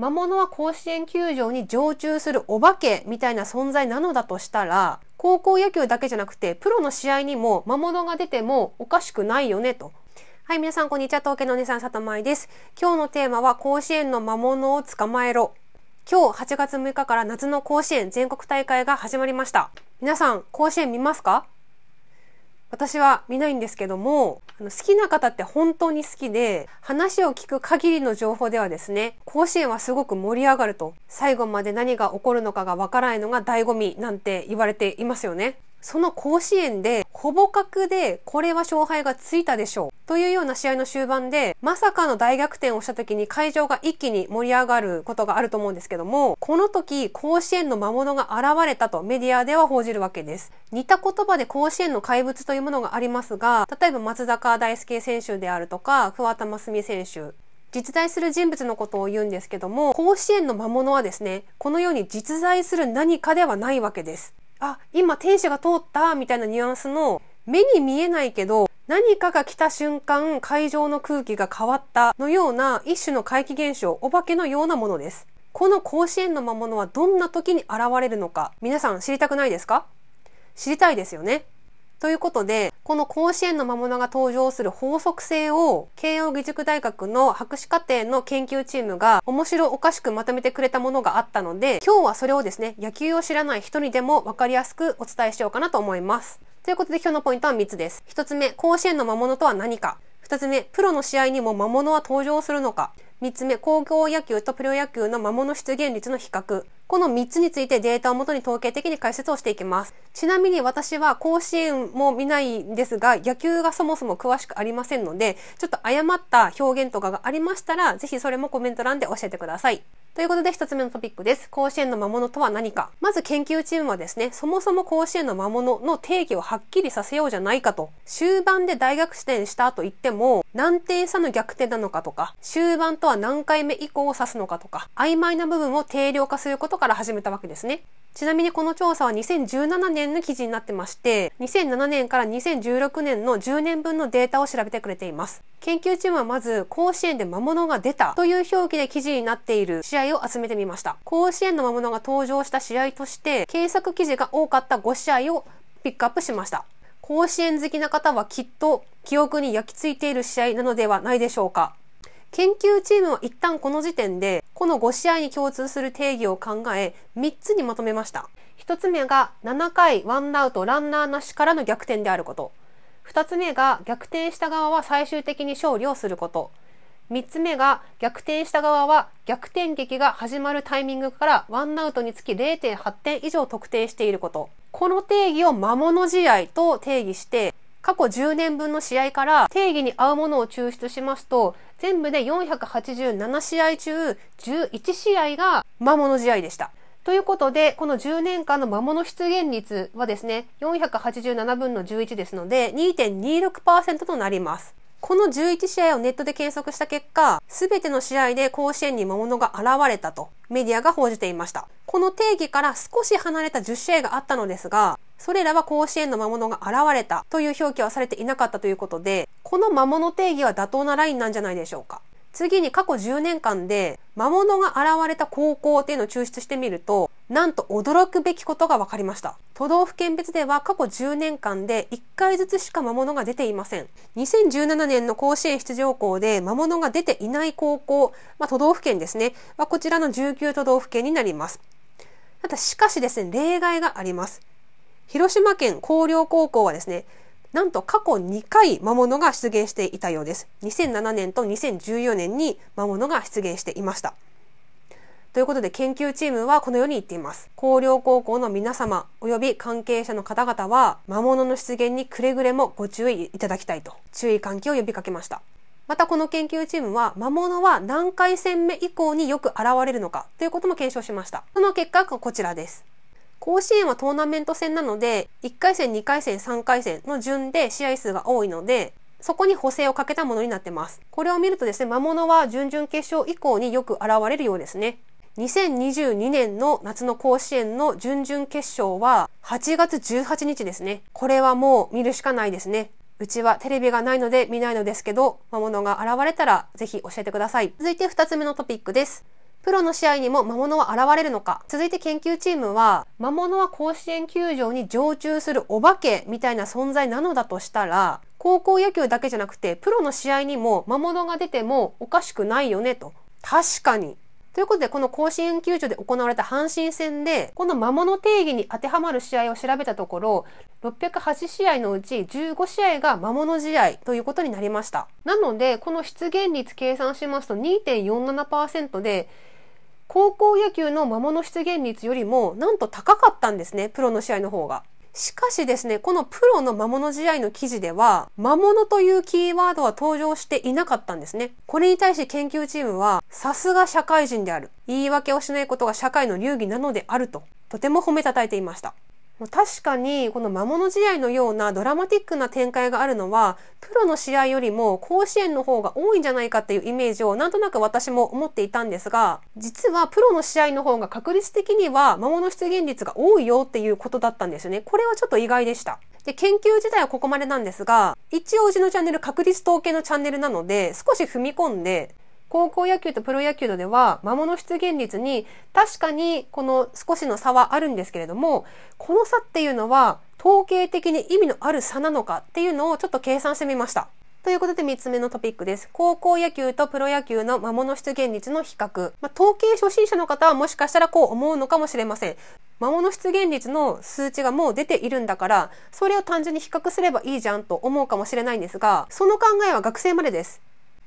魔物は甲子園球場に常駐するお化けみたいな存在なのだとしたら、高校野球だけじゃなくて、プロの試合にも魔物が出てもおかしくないよねと。はい、皆さん、こんにちは。東京のお姉さん、里舞です。今日のテーマは、甲子園の魔物を捕まえろ。今日8月6日から夏の甲子園全国大会が始まりました。皆さん、甲子園見ますか私は見ないんですけども、あの好きな方って本当に好きで、話を聞く限りの情報ではですね、甲子園はすごく盛り上がると、最後まで何が起こるのかがわからないのが醍醐味なんて言われていますよね。その甲子園でほぼ角でこれは勝敗がついたでしょうというような試合の終盤でまさかの大逆転をした時に会場が一気に盛り上がることがあると思うんですけどもこの時甲子園の魔物が現れたとメディアでは報じるわけです似た言葉で甲子園の怪物というものがありますが例えば松坂大輔選手であるとか桑田真澄選手実在する人物のことを言うんですけども甲子園の魔物はですねこのように実在する何かではないわけですあ、今天使が通ったみたいなニュアンスの目に見えないけど何かが来た瞬間会場の空気が変わったのような一種の怪奇現象、お化けのようなものです。この甲子園の魔物はどんな時に現れるのか皆さん知りたくないですか知りたいですよねということで、この甲子園の魔物が登場する法則性を、慶應義塾大学の博士課程の研究チームが面白おかしくまとめてくれたものがあったので、今日はそれをですね、野球を知らない人にでも分かりやすくお伝えしようかなと思います。ということで今日のポイントは3つです。1つ目、甲子園の魔物とは何か。2つ目、プロの試合にも魔物は登場するのか。3つ目、高校野球とプロ野球の魔物出現率の比較。この3つについてデータをもとに統計的に解説をしていきます。ちなみに私は甲子園も見ないんですが、野球がそもそも詳しくありませんので、ちょっと誤った表現とかがありましたら、ぜひそれもコメント欄で教えてください。ということで一つ目のトピックです。甲子園の魔物とは何か。まず研究チームはですね、そもそも甲子園の魔物の定義をはっきりさせようじゃないかと。終盤で大逆転したと言っても、何点差の逆転なのかとか、終盤とは何回目以降を指すのかとか、曖昧な部分を定量化することから始めたわけですね。ちなみにこの調査は2017年の記事になってまして、2007年から2016年の10年分のデータを調べてくれています。研究チームはまず、甲子園で魔物が出たという表記で記事になっている試合を集めてみました。甲子園の魔物が登場した試合として、検索記事が多かった5試合をピックアップしました。甲子園好きな方はきっと記憶に焼き付いている試合なのではないでしょうか。研究チームは一旦この時点で、この5試合に共通する定義を考え、3つにまとめました。1つ目が7回ワンアウトランナーなしからの逆転であること。2つ目が逆転した側は最終的に勝利をすること。3つ目が逆転した側は逆転劇が始まるタイミングからワンアウトにつき0.8点以上特定していること。この定義を魔物試合と定義して過去10年分の試合から定義に合うものを抽出しますと、全部で487試合中11試合が魔物試合でした。ということで、この10年間の魔物出現率はですね、487分の11ですので、2.26%となります。この11試合をネットで検索した結果、すべての試合で甲子園に魔物が現れたとメディアが報じていました。この定義から少し離れた10試合があったのですが、それらは甲子園の魔物が現れたという表記はされていなかったということで、この魔物定義は妥当なラインなんじゃないでしょうか。次に過去10年間で魔物が現れた高校っていうのを抽出してみると、なんと驚くべきことが分かりました。都道府県別では過去10年間で1回ずつしか魔物が出ていません。2017年の甲子園出場校で魔物が出ていない高校、まあ、都道府県ですね、はこちらの19都道府県になります。ただしかしですね、例外があります。広島県広陵高校はですね、なんと過去2回魔物が出現していたようです。2007年と2014年に魔物が出現していました。ということで研究チームはこのように言っています。広陵高校の皆様及び関係者の方々は魔物の出現にくれぐれもご注意いただきたいと注意喚起を呼びかけました。またこの研究チームは魔物は何回戦目以降によく現れるのかということも検証しました。その結果がこちらです。甲子園はトーナメント戦なので、1回戦、2回戦、3回戦の順で試合数が多いので、そこに補正をかけたものになってます。これを見るとですね、魔物は準々決勝以降によく現れるようですね。2022年の夏の甲子園の準々決勝は8月18日ですね。これはもう見るしかないですね。うちはテレビがないので見ないのですけど、魔物が現れたらぜひ教えてください。続いて2つ目のトピックです。プロの試合にも魔物は現れるのか続いて研究チームは魔物は甲子園球場に常駐するお化けみたいな存在なのだとしたら高校野球だけじゃなくてプロの試合にも魔物が出てもおかしくないよねと確かにということで、この甲子園球場で行われた阪神戦で、この魔物定義に当てはまる試合を調べたところ、608試合のうち15試合が魔物試合ということになりました。なので、この出現率計算しますと2.47%で、高校野球の魔物出現率よりもなんと高かったんですね、プロの試合の方が。しかしですね、このプロの魔物試合の記事では、魔物というキーワードは登場していなかったんですね。これに対し研究チームは、さすが社会人である。言い訳をしないことが社会の流儀なのであると、とても褒めたたえていました。確かにこの魔物試合のようなドラマティックな展開があるのはプロの試合よりも甲子園の方が多いんじゃないかっていうイメージをなんとなく私も思っていたんですが実はプロの試合の方が確率的には魔物出現率が多いよっていうことだったんですよねこれはちょっと意外でしたで研究自体はここまでなんですが一応うちのチャンネル確率統計のチャンネルなので少し踏み込んで高校野球とプロ野球では魔物出現率に確かにこの少しの差はあるんですけれどもこの差っていうのは統計的に意味のある差なのかっていうのをちょっと計算してみました。ということで3つ目のトピックです。高校野球とプロ野球の魔物出現率の比較。まあ、統計初心者の方はもしかしたらこう思うのかもしれません。魔物出現率の数値がもう出ているんだから、それを単純に比較すればいいじゃんと思うかもしれないんですが、その考えは学生までです。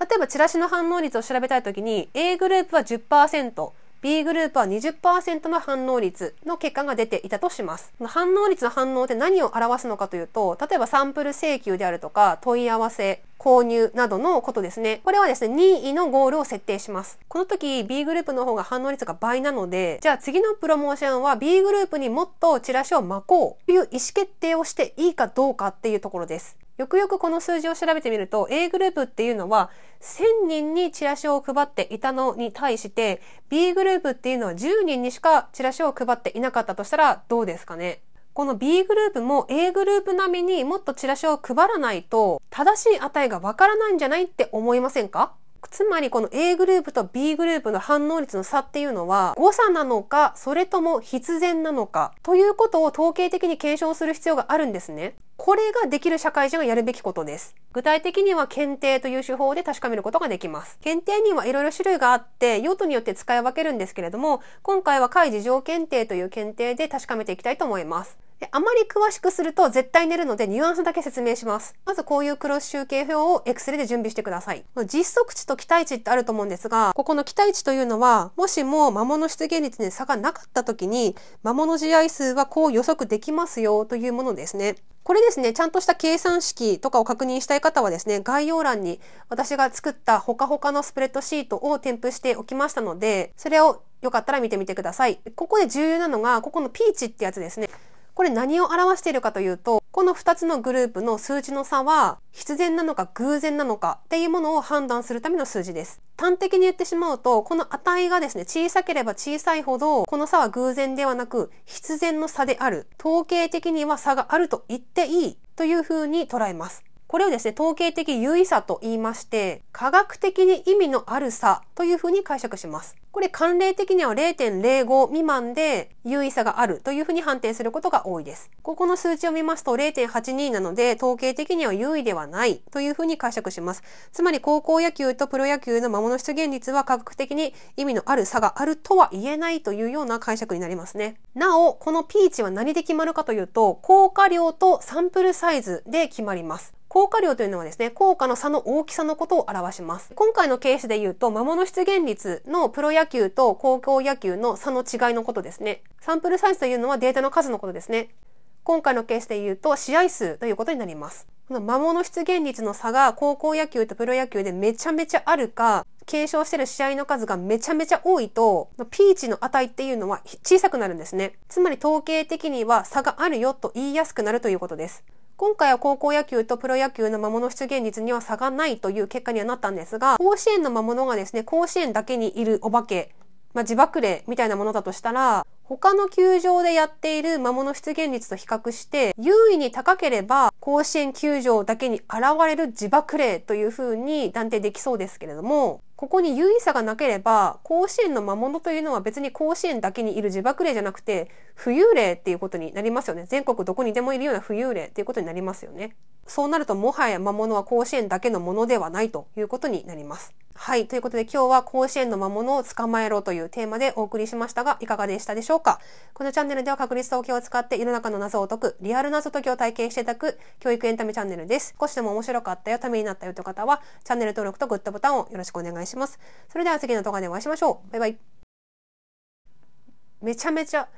例えばチラシの反応率を調べたいときに A グループは10%、B グループは20%の反応率の結果が出ていたとします。反応率の反応って何を表すのかというと、例えばサンプル請求であるとか、問い合わせ、購入などのことですね。これはですね、任意のゴールを設定します。この時 B グループの方が反応率が倍なので、じゃあ次のプロモーションは B グループにもっとチラシを巻こうという意思決定をしていいかどうかっていうところです。よくよくこの数字を調べてみると A グループっていうのは1000人にチラシを配っていたのに対して B グループっていうのは10人にしかチラシを配っていなかったとしたらどうですかねこの B グループも A グループ並みにもっとチラシを配らないと正しい値がわからないんじゃないって思いませんかつまりこの A グループと B グループの反応率の差っていうのは誤差なのかそれとも必然なのかということを統計的に検証する必要があるんですね。これができる社会人がやるべきことです。具体的には検定という手法で確かめることができます。検定にはいろいろ種類があって、用途によって使い分けるんですけれども、今回は開示条検定という検定で確かめていきたいと思います。あまり詳しくすると絶対寝るのでニュアンスだけ説明します。まずこういうクロス集計表を Excel で準備してください。実測値と期待値ってあると思うんですが、ここの期待値というのは、もしも魔物出現率に差がなかった時に、魔物試合数はこう予測できますよというものですね。これですね、ちゃんとした計算式とかを確認したい方はですね、概要欄に私が作ったほかほかのスプレッドシートを添付しておきましたので、それをよかったら見てみてください。ここで重要なのが、ここのピーチってやつですね。これ何を表しているかというと、この2つのグループの数値の差は必然なのか偶然なのかっていうものを判断するための数字です。端的に言ってしまうとこの値がですね小さければ小さいほどこの差は偶然ではなく必然の差である統計的には差があると言っていいというふうに捉えます。これをですね、統計的優位差と言いまして、科学的に意味のある差というふうに解釈します。これ慣例的には0.05未満で優位差があるというふうに判定することが多いです。ここの数値を見ますと0.82なので統計的には優位ではないというふうに解釈します。つまり高校野球とプロ野球の魔物出現率は科学的に意味のある差があるとは言えないというような解釈になりますね。なお、このピーチは何で決まるかというと、効果量とサンプルサイズで決まります。効果量というのはですね、効果の差の大きさのことを表します。今回のケースで言うと、魔物出現率のプロ野球と高校野球の差の違いのことですね。サンプルサイズというのはデータの数のことですね。今回のケースで言うと試合数ということになります。この魔物出現率の差が高校野球とプロ野球でめちゃめちゃあるか、継承してる試合の数がめちゃめちゃ多いと、ピーチの値っていうのは小さくなるんですね。つまり統計的には差があるよと言いやすくなるということです。今回は高校野球とプロ野球の魔物出現率には差がないという結果にはなったんですが、甲子園の魔物がですね、甲子園だけにいるお化け、まあ、自爆霊みたいなものだとしたら、他の球場でやっている魔物出現率と比較して優位に高ければ甲子園球場だけに現れる自爆霊という風に断定できそうですけれどもここに優位差がなければ甲子園の魔物というのは別に甲子園だけにいる自爆霊じゃなくて浮遊霊っていうことになりますよね全国どこにでもいるような浮遊霊っていうことになりますよね。そうなるともはや魔物は甲子園だけのものではないということになります。はい。ということで今日は甲子園の魔物を捕まえろというテーマでお送りしましたが、いかがでしたでしょうかこのチャンネルでは確率統計を使って世の中の謎を解く、リアル謎解きを体験していただく教育エンタメチャンネルです。少しでも面白かったよ、ためになったよという方は、チャンネル登録とグッドボタンをよろしくお願いします。それでは次の動画でお会いしましょう。バイバイ。めちゃめちゃ